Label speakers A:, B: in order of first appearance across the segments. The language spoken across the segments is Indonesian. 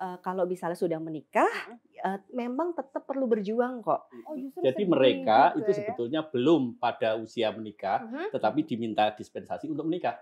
A: uh, kalau misalnya sudah menikah uh, memang tetap perlu berjuang kok. Oh,
B: Jadi mereka itu ya? sebetulnya belum pada usia menikah, uh mm-hmm. -huh. tetapi diminta dispensasi untuk menikah.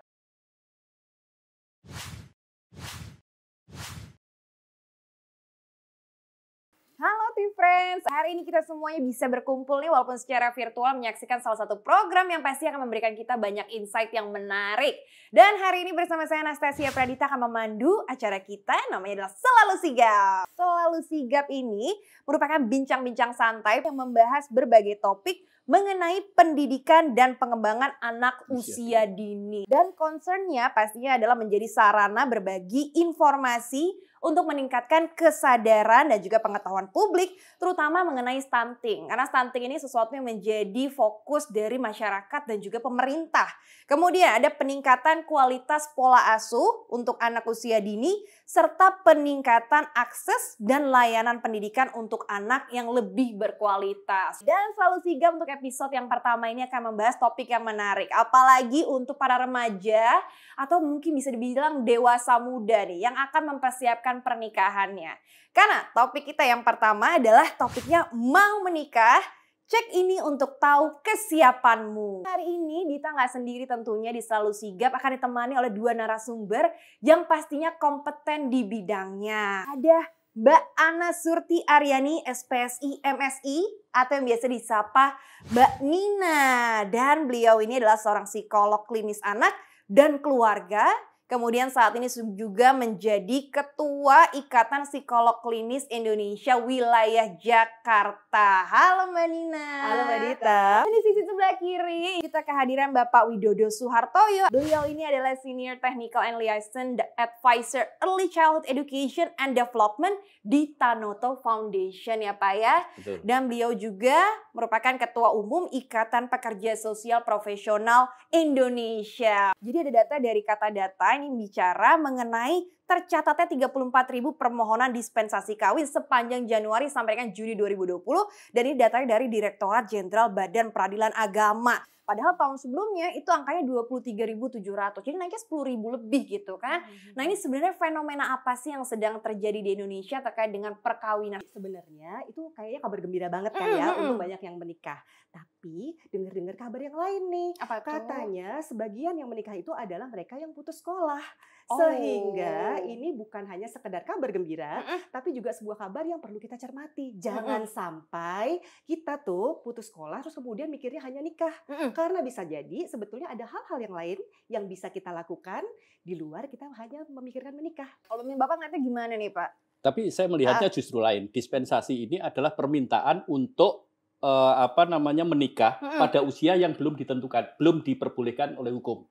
B: Healthy Friends. Hari ini kita semuanya
C: bisa berkumpul nih walaupun secara virtual menyaksikan salah satu program yang pasti akan memberikan kita banyak insight yang menarik. Dan hari ini bersama saya Anastasia Pradita akan memandu acara kita namanya adalah Selalu Sigap. Selalu Sigap ini merupakan bincang-bincang santai yang membahas berbagai topik mengenai pendidikan dan pengembangan anak iya, iya. usia dini. Dan concernnya pastinya adalah menjadi sarana berbagi informasi untuk meningkatkan kesadaran dan juga pengetahuan publik terutama mengenai stunting. Karena stunting ini sesuatu yang menjadi fokus dari masyarakat dan juga pemerintah. Kemudian ada peningkatan kualitas pola asuh untuk anak usia dini serta peningkatan akses dan layanan pendidikan untuk anak yang lebih berkualitas. Dan selalu sigap untuk episode yang pertama ini akan membahas topik yang menarik. Apalagi untuk para remaja atau mungkin bisa dibilang dewasa muda nih yang akan mempersiapkan pernikahannya. Karena topik kita yang pertama adalah topiknya mau menikah, Cek ini untuk tahu kesiapanmu. Hari ini Dita nggak sendiri tentunya di Selalu Sigap akan ditemani oleh dua narasumber yang pastinya kompeten di bidangnya. Ada Mbak Ana Surti Aryani, SPSI, MSI, atau yang biasa disapa Mbak Nina. Dan beliau ini adalah seorang psikolog klinis anak dan keluarga Kemudian saat ini juga menjadi Ketua Ikatan Psikolog Klinis Indonesia Wilayah Jakarta. Halo Mbak Nina. Halo Mbak Dita. Dan di sisi sebelah kiri kita kehadiran Bapak Widodo Suhartoyo. Beliau ini adalah Senior Technical and Liaison Advisor Early Childhood Education and Development di Tanoto Foundation ya Pak ya. Betul. Dan beliau juga merupakan Ketua Umum Ikatan Pekerja Sosial Profesional Indonesia. Jadi ada data dari kata data ini bicara mengenai tercatatnya 34 ribu permohonan dispensasi kawin sepanjang Januari sampai dengan Juni 2020 dan ini datanya dari Direktorat Jenderal Badan Peradilan Agama. Padahal tahun sebelumnya itu angkanya 23.700. Jadi naiknya 10.000 lebih gitu kan. Hmm. Nah, ini sebenarnya fenomena apa sih yang sedang terjadi di Indonesia terkait dengan perkawinan? Sebenarnya itu kayaknya kabar gembira banget kan mhm, ya hmm. untuk banyak yang menikah.
A: Tapi dengar-dengar kabar yang lain nih. Apa Katanya sebagian yang menikah itu adalah mereka yang putus sekolah Oh. Sehingga ini bukan hanya sekedar kabar gembira, mm -mm. tapi juga sebuah kabar yang perlu kita cermati. Jangan mm -mm. sampai kita tuh putus sekolah terus kemudian mikirnya hanya nikah. Mm -mm. Karena bisa jadi sebetulnya ada hal-hal yang lain yang bisa kita lakukan di luar kita hanya memikirkan menikah. Kalau Bapak ngeliatnya gimana
C: nih Pak?
B: Tapi saya melihatnya ah. justru lain. Dispensasi ini adalah permintaan untuk uh, apa namanya menikah pada usia yang belum ditentukan, belum diperbolehkan oleh hukum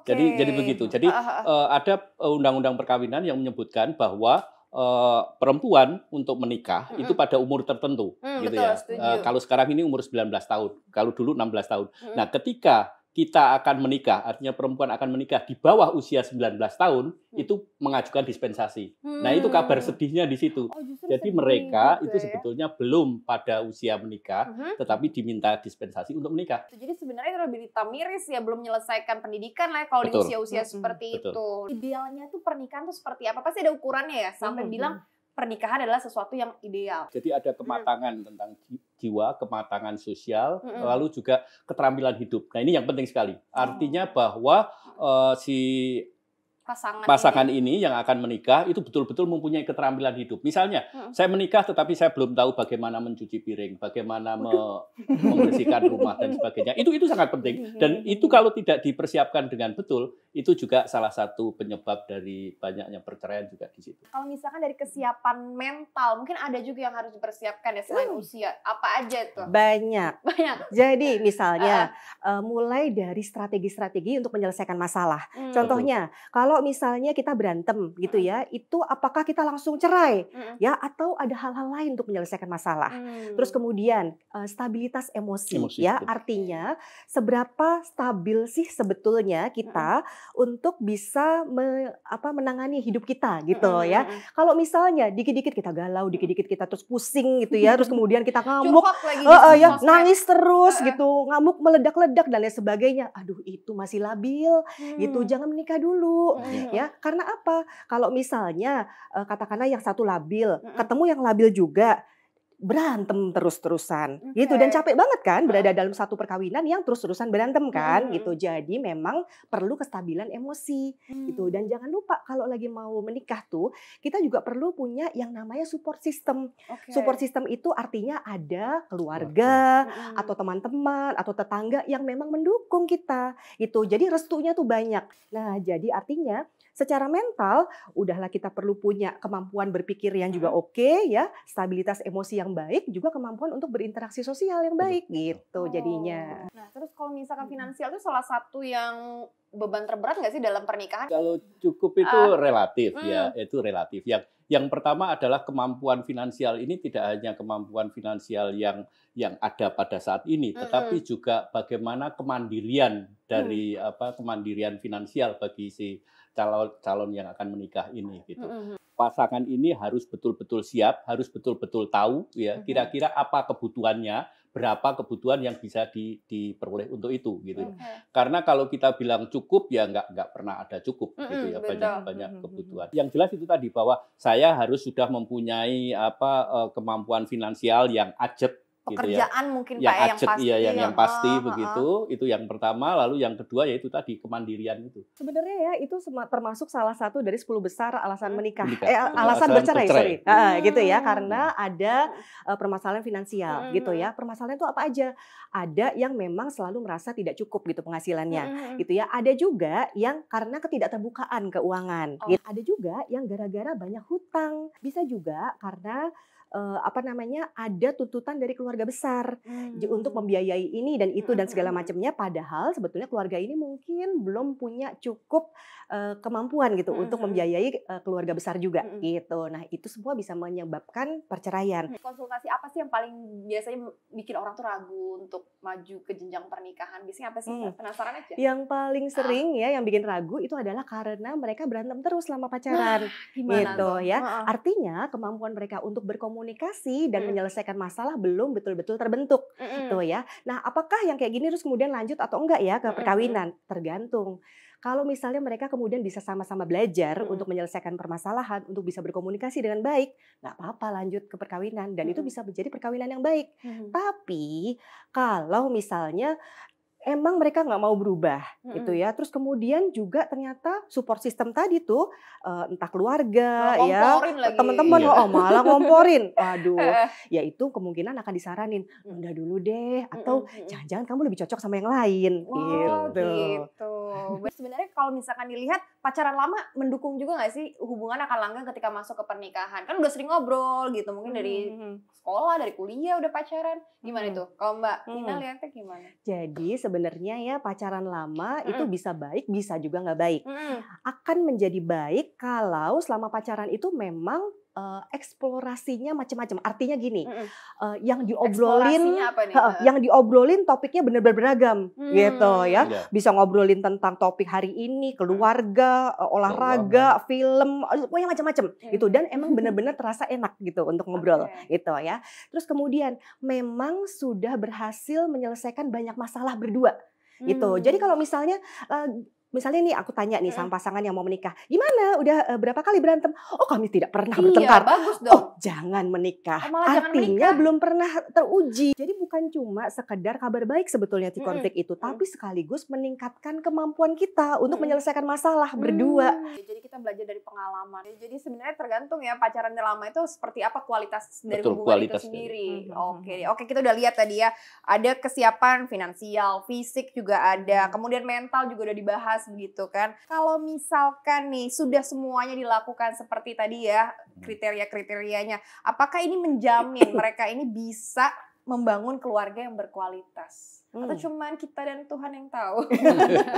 A: okay. jadi jadi begitu jadi uh,
B: ada eh, undang-undang perkawinan yang menyebutkan bahwa uh, perempuan untuk menikah mm -hmm. itu pada umur tertentu mm, gitu betul, ya uh, kalau sekarang ini umur 19 tahun kalau dulu 16 tahun mm -hmm. nah ketika kita akan menikah, artinya perempuan akan menikah di bawah usia 19 tahun, hmm. itu mengajukan dispensasi. Hmm. Nah, itu hmm. kabar sedihnya di situ. Oh, Jadi mereka gitu itu ya? sebetulnya belum pada usia menikah, uh-huh. tetapi diminta dispensasi untuk menikah. Gitu,
C: jadi sebenarnya itu lebih miris ya, belum menyelesaikan pendidikan lah ya kalau Betul. di usia-usia hmm. seperti Betul. itu. Idealnya tuh pernikahan tuh seperti apa? Pasti ada ukurannya ya, sampai hmm. bilang hmm. pernikahan adalah sesuatu yang ideal.
B: Jadi ada kematangan hmm. tentang jiwa, kematangan sosial, mm-hmm. lalu juga keterampilan hidup. Nah ini yang penting sekali. Artinya oh. bahwa uh, si
C: pasangan, pasangan ini.
B: ini yang akan menikah itu betul-betul mempunyai keterampilan hidup. Misalnya, hmm. saya menikah tetapi saya belum tahu bagaimana mencuci piring, bagaimana me membersihkan rumah dan sebagainya. Itu itu sangat penting iya, iya, dan iya. itu kalau tidak dipersiapkan dengan betul, itu juga salah satu penyebab dari banyaknya perceraian juga di situ. Kalau
C: misalkan dari kesiapan mental, mungkin ada juga yang harus dipersiapkan ya selain uh. usia. Apa aja itu?
A: Banyak. Banyak. Jadi misalnya uh. Uh, mulai dari strategi-strategi untuk menyelesaikan masalah. Hmm. Contohnya, kalau kalau misalnya kita berantem gitu ya, itu apakah kita langsung cerai ya atau ada hal-hal lain untuk menyelesaikan masalah. Hmm. Terus kemudian eh, stabilitas emosi, emosi ya, betul. artinya seberapa stabil sih sebetulnya kita untuk bisa me, apa menangani hidup kita gitu ya. Kalau misalnya dikit-dikit kita galau, dikit-dikit kita terus pusing gitu ya, terus kemudian kita ngamuk, lagi uh, uh, ya, nangis terus uh. gitu, ngamuk meledak-ledak dan lain sebagainya. Aduh, itu masih labil. Gitu, hmm. Gitu, jangan menikah dulu. Hmm. Iya. ya. Karena apa? Kalau misalnya katakanlah yang satu labil, ketemu yang labil juga, berantem terus-terusan okay. gitu dan capek banget kan berada dalam satu perkawinan yang terus-terusan berantem iya, kan hmm. gitu. Jadi memang perlu kestabilan emosi gitu. hmm. gitu dan jangan lupa kalau lagi mau menikah tuh kita juga perlu punya yang namanya support system. Okay. Support system itu artinya ada keluarga hmm. atau teman-teman atau tetangga yang memang mendukung kita gitu. Jadi restunya tuh banyak. Nah, jadi artinya Secara mental, udahlah kita perlu punya kemampuan berpikir yang juga oke okay, ya, stabilitas emosi yang baik, juga kemampuan untuk berinteraksi sosial yang baik gitu oh. jadinya. Nah
C: terus kalau misalkan finansial itu salah satu yang beban terberat nggak sih dalam pernikahan? Kalau
B: cukup itu uh, relatif hmm. ya, mm. itu relatif. Yang yang pertama adalah kemampuan finansial ini tidak hanya kemampuan finansial yang yang ada pada saat ini, tetapi hmm. juga bagaimana kemandirian dari mm. apa kemandirian finansial bagi si calon calon yang akan menikah ini gitu. Pasangan ini harus betul-betul siap, harus betul-betul tahu ya kira-kira apa kebutuhannya, berapa kebutuhan yang bisa di, diperoleh untuk itu gitu. Okay. Ya. Karena kalau kita bilang cukup ya nggak nggak pernah ada cukup gitu ya banyak banyak kebutuhan. Yang jelas itu tadi bahwa saya harus sudah mempunyai apa eh, kemampuan finansial yang ajeb Gitu ya.
C: pekerjaan mungkin ya, ya, yang Pak yang pasti. Iya, yang, yang pasti uh, begitu.
B: uh. Itu yang pertama, lalu yang kedua yaitu tadi kemandirian itu.
A: Sebenarnya ya itu termasuk salah satu dari 10 besar alasan hmm. menikah. menikah. Eh, alasan, alasan bercerai, bercerai. sorry. Hmm. gitu ya, karena ada uh, permasalahan finansial hmm. gitu ya. Permasalahan itu apa aja? Ada yang memang selalu merasa tidak cukup gitu penghasilannya. Hmm, hmm. Gitu ya. Ada juga yang karena ketidakterbukaan keuangan. Oh. Gitu. Ada juga yang gara-gara banyak hutang. Bisa juga karena uh, apa namanya ada tuntutan dari keluarga besar hmm. untuk membiayai ini dan itu dan segala hmm, hmm. macamnya padahal sebetulnya keluarga ini mungkin belum punya cukup uh, kemampuan gitu hmm. untuk hmm. membiayai uh, keluarga besar juga hmm. gitu nah itu semua bisa menyebabkan perceraian
C: konsultasi apa sih yang paling biasanya bikin orang tuh ragu untuk maju ke jenjang pernikahan biasanya apa sih hmm. penasaran aja yang
A: paling ah. sering ah. ya yang bikin ragu itu adalah karena mereka berantem terus selama nah, pacaran nah, gitu ya ah. artinya kemampuan mereka untuk berkomunikasi komunikasi dan mm. menyelesaikan masalah belum betul-betul terbentuk mm -hmm. gitu ya. Nah, apakah yang kayak gini terus kemudian lanjut atau enggak ya ke hmm, hmm. perkawinan? Mm -hmm. Tergantung. Kalau misalnya mereka kemudian bisa sama-sama belajar mm untuk menyelesaikan permasalahan, untuk bisa berkomunikasi dengan baik, nggak apa-apa lanjut ke perkawinan dan mm itu hmm. bisa menjadi perkawinan yang baik. Mm Tapi kalau misalnya emang mereka nggak mau berubah hmm gitu ya. Terus kemudian juga ternyata support system tadi tuh uh, entah keluarga ya, teman-teman iya. oh malah ngomporin. Aduh, ya itu kemungkinan akan disaranin mm. udah dulu deh atau jangan-jangan kamu lebih cocok sama yang lain wow, oh, gitu.
C: gitu. Sebenarnya kalau misalkan dilihat pacaran lama mendukung juga gak sih hubungan akan langgeng ketika masuk ke pernikahan? Kan udah sering ngobrol gitu, mungkin dari hmm, hmm, hmm. sekolah, dari kuliah udah pacaran. Gimana hmm. itu? Kalau Mbak hmm. Nina lihatnya gimana?
A: Jadi sebenarnya ya pacaran lama hmm. itu bisa baik, bisa juga gak baik. Hmm. Akan menjadi baik kalau selama pacaran itu memang uh, eksplorasinya macam-macam. Artinya gini, Uh, yang diobrolin, Uh, yang diobrolin topiknya benar-benar beragam, hmm. gitu ya. Yeah. Bisa ngobrolin tentang topik hari ini, keluarga, uh, olahraga, film, uh, pokoknya macam-macam iya. gitu. Dan emang benar-benar terasa enak gitu untuk ngobrol, okay. gitu ya. Terus kemudian memang sudah berhasil menyelesaikan banyak masalah berdua gitu. Hmm. Jadi kalau misalnya uh, misalnya nih aku tanya nih sama pasangan yang mau menikah, gimana? Udah uh, berapa kali berantem? Oh kami tidak pernah iya, bertengkar. Bagus
C: oh, dong. Oh jangan
A: menikah. Oh, Artinya jangan menikah. belum pernah teruji. Jadi bukan cuma sekedar kabar baik sebetulnya di konflik -hmm. itu, tapi sekaligus meningkatkan kemampuan kita untuk -hmm. menyelesaikan masalah -hmm. berdua.
C: Mm. Ya, jadi kita belajar dari pengalaman. Ya, jadi sebenarnya tergantung ya pacaran lama itu seperti apa kualitas dari Betul, hubungan kualitas itu sendiri. Mm-hmm, mm-hmm. Oke, -hmm. oke okay. okay, kita udah lihat tadi ya ada kesiapan finansial, fisik juga ada, mm-hmm. kemudian mental juga udah dibahas begitu kan. Kalau misalkan nih sudah semuanya dilakukan seperti tadi ya hmm. kriteria-kriterianya, apakah ini menjamin mereka ini bisa membangun keluarga yang berkualitas? Hmm. Atau cuman kita dan Tuhan yang tahu?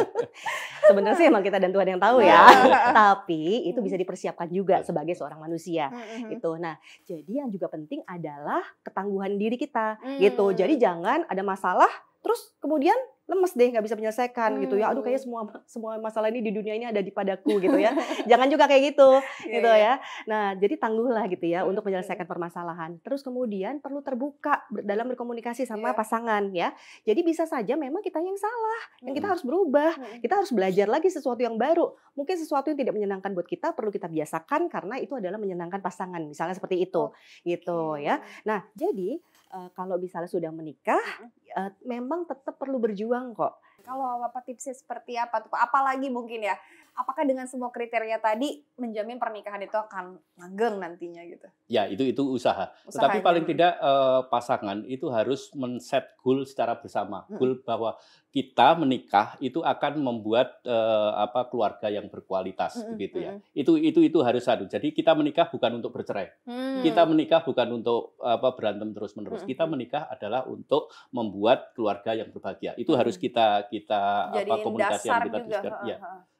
A: Sebenarnya sih emang kita dan Tuhan yang tahu ya. Tapi itu bisa hmm. dipersiapkan juga sebagai seorang manusia. Hmm. hmm itu. Nah, jadi yang juga penting adalah ketangguhan diri kita gitu. Jadi jangan ada masalah terus kemudian lemes deh nggak bisa menyelesaikan hmm. gitu ya aduh kayaknya hmm. semua semua masalah ini di dunia ini ada di padaku gitu ya jangan juga kayak gitu yeah, gitu yeah. ya nah jadi tangguhlah gitu ya untuk menyelesaikan permasalahan terus kemudian perlu terbuka dalam berkomunikasi sama yeah. pasangan ya jadi bisa saja memang kita yang salah hmm. yang kita hmm. harus berubah hmm. kita harus belajar lagi sesuatu yang baru mungkin sesuatu yang tidak menyenangkan buat kita perlu kita biasakan karena itu adalah menyenangkan pasangan misalnya seperti itu gitu ya nah jadi uh, kalau misalnya sudah menikah uh, memang tetap perlu berjuang kok.
C: Kalau apa tipsnya seperti apa tuh? Apalagi mungkin ya apakah dengan semua kriteria tadi menjamin pernikahan itu akan langgeng nantinya gitu?
B: Ya itu itu usaha. usaha Tetapi aja. paling tidak uh, pasangan itu harus men-set goal secara bersama. Hmm. Goal bahwa kita menikah itu akan membuat uh, apa keluarga yang berkualitas hmm. gitu ya. Hmm, hmm. Itu itu itu harus satu. Jadi kita menikah bukan untuk bercerai. Hmm. Kita menikah bukan untuk apa berantem terus-menerus. Hmm. Kita menikah adalah untuk membuat keluarga yang berbahagia. Itu hmm. harus kita kita Jadi apa komunikasi yang kita juga. diskusikan. Ya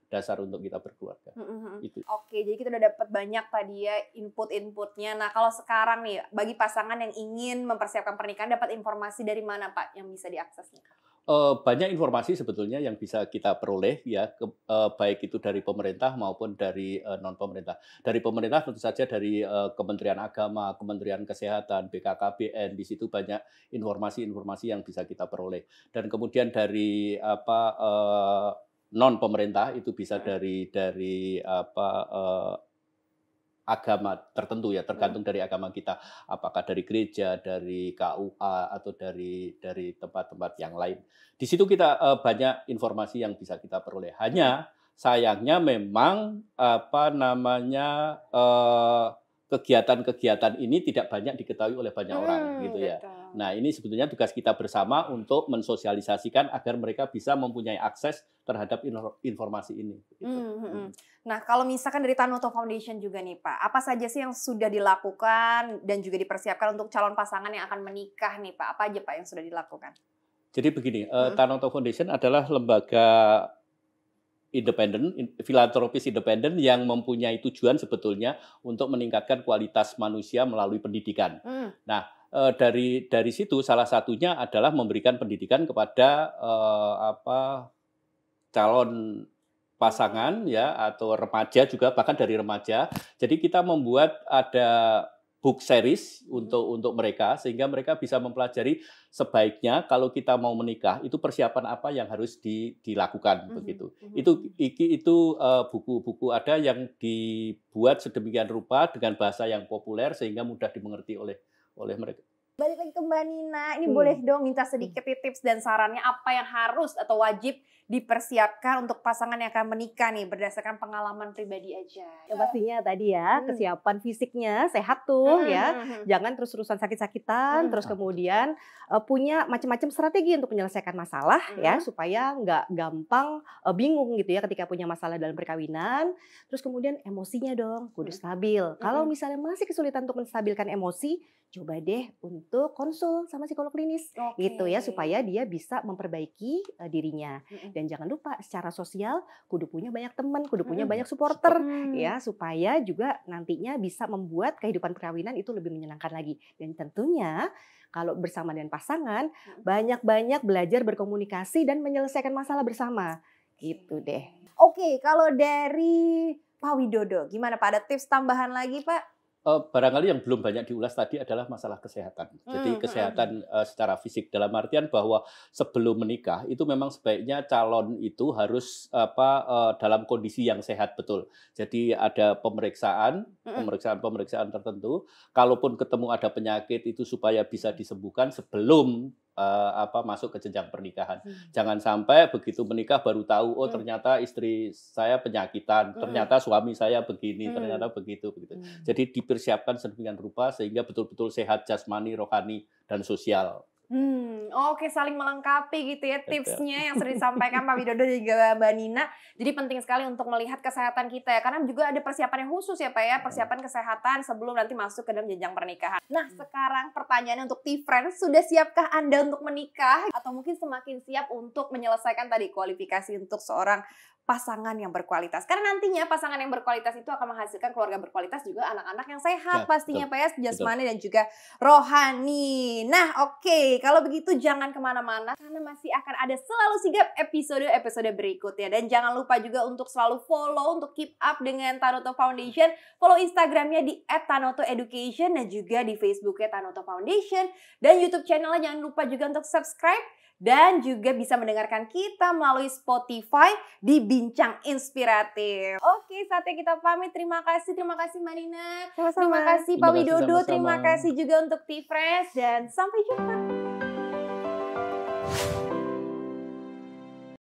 B: dasar untuk kita berkeluarga.
C: Mm-hmm. Itu. Oke, jadi kita udah dapat banyak tadi ya input-inputnya. Nah, kalau sekarang nih bagi pasangan yang ingin mempersiapkan pernikahan dapat informasi dari mana Pak yang bisa diakses nih?
B: Uh, banyak informasi sebetulnya yang bisa kita peroleh ya ke, uh, baik itu dari pemerintah maupun dari uh, eh, non pemerintah. Dari pemerintah tentu saja dari uh, Kementerian Agama, Kementerian Kesehatan, BKKBN di situ banyak informasi-informasi yang bisa kita peroleh. Dan kemudian dari apa uh, non pemerintah itu bisa hmm. dari dari apa eh, agama tertentu ya tergantung hmm. dari agama kita apakah dari gereja dari KUA atau dari dari tempat-tempat yang lain di situ kita eh, banyak informasi yang bisa kita peroleh hanya hmm. sayangnya memang apa namanya eh, kegiatan-kegiatan ini tidak banyak diketahui oleh banyak hmm, orang gitu ya. Nah, ini sebetulnya tugas kita bersama untuk mensosialisasikan agar mereka bisa mempunyai akses terhadap informasi ini.
C: Gitu. Hmm, hmm, hmm. Hmm. Nah, kalau misalkan dari Tanoto Foundation juga nih Pak, apa saja sih yang sudah dilakukan dan juga dipersiapkan untuk calon pasangan yang akan menikah nih Pak? Apa aja Pak yang sudah dilakukan?
B: Jadi begini, eh, hmm. Tanoto Foundation adalah lembaga independen, filantropis independen yang mempunyai tujuan sebetulnya untuk meningkatkan kualitas manusia melalui pendidikan. Hmm. Nah, eh, dari dari situ salah satunya adalah memberikan pendidikan kepada e, apa calon pasangan ya atau remaja juga bahkan dari remaja. Jadi kita membuat ada book series untuk untuk mereka sehingga mereka bisa mempelajari sebaiknya kalau kita mau menikah itu persiapan apa yang harus di, dilakukan mm-hmm. begitu mhm. itu iki, itu eh, buku-buku ada yang dibuat sedemikian rupa dengan bahasa yang populer sehingga mudah dimengerti oleh oleh mereka
C: Balik lagi ke Mbak Nina, ini hmm. boleh dong minta sedikit hmm. tips dan sarannya apa yang harus atau wajib dipersiapkan untuk pasangan yang akan menikah nih berdasarkan pengalaman pribadi aja.
A: Ya pastinya tadi ya, hmm. kesiapan fisiknya sehat tuh hmm. ya. Hmm, Jangan terus-terusan sakit-sakitan, hmm. terus kemudian uh, punya macam-macam strategi untuk menyelesaikan masalah hmm. ya supaya nggak gampang uh, bingung gitu ya ketika punya masalah dalam perkawinan. Terus kemudian emosinya dong kudu stabil. Hmm. Kalau misalnya masih kesulitan untuk menstabilkan emosi, coba deh untuk konsul sama psikolog klinis okay. gitu ya supaya dia bisa memperbaiki uh, dirinya mm -hmm. dan jangan lupa secara sosial kudu punya banyak teman kudu punya mm banyak supporter mm ya supaya juga nantinya bisa membuat kehidupan perkawinan itu lebih menyenangkan lagi dan tentunya kalau bersama dengan pasangan banyak-banyak belajar berkomunikasi dan menyelesaikan masalah bersama
C: gitu deh oke okay, kalau dari Pak Widodo gimana Pak ada tips tambahan lagi Pak
B: Eh, barangkali yang belum banyak diulas tadi adalah masalah kesehatan. Hmm, Jadi hmm, hmm. kesehatan eh, secara fisik dalam artian bahwa sebelum menikah itu memang sebaiknya calon itu harus apa eh, dalam kondisi yang sehat betul. Jadi ada pemeriksaan, pemeriksaan-pemeriksaan tertentu. Kalaupun ketemu ada penyakit itu supaya bisa disembuhkan sebelum uh, apa masuk ke jenjang pernikahan. Hmm. Jangan sampai begitu menikah baru tahu oh hmm. ternyata istri saya penyakitan, hmm. ternyata suami saya begini, hmm. ternyata begitu begitu. Hmm. Jadi dipersiapkan sedemikian rupa sehingga betul-betul sehat jasmani, rohani dan sosial. Hmm,
C: oh, oke okay, saling melengkapi gitu ya tipsnya yang sering disampaikan Pak Widodo dan juga Mbak Nina. Jadi penting sekali untuk melihat kesehatan kita ya, karena juga ada persiapan yang khusus ya Pak ya, persiapan kesehatan sebelum nanti masuk ke dalam jenjang pernikahan. Nah hmm. sekarang pertanyaannya untuk T-Friends, sudah siapkah Anda untuk menikah? Atau mungkin semakin siap untuk menyelesaikan tadi kualifikasi untuk seorang pasangan yang berkualitas. Karena nantinya pasangan yang berkualitas itu akan menghasilkan keluarga berkualitas juga anak-anak yang sehat ya, pastinya betul, Pak ya, jasmani dan juga rohani. Nah oke, okay. kalau begitu jangan kemana-mana karena masih akan ada selalu sigap episode-episode berikutnya. Dan jangan lupa juga untuk selalu follow, untuk keep up dengan Tanoto Foundation. Follow Instagramnya di @tanoto education dan juga di Facebooknya Tanoto Foundation. Dan YouTube channelnya jangan lupa juga untuk subscribe dan juga bisa mendengarkan kita melalui Spotify di Bincang Inspiratif. Oke, saatnya kita pamit. Terima kasih, terima kasih Marina. sama Terima kasih Pak Widodo, terima kasih juga untuk T-Fresh dan sampai jumpa.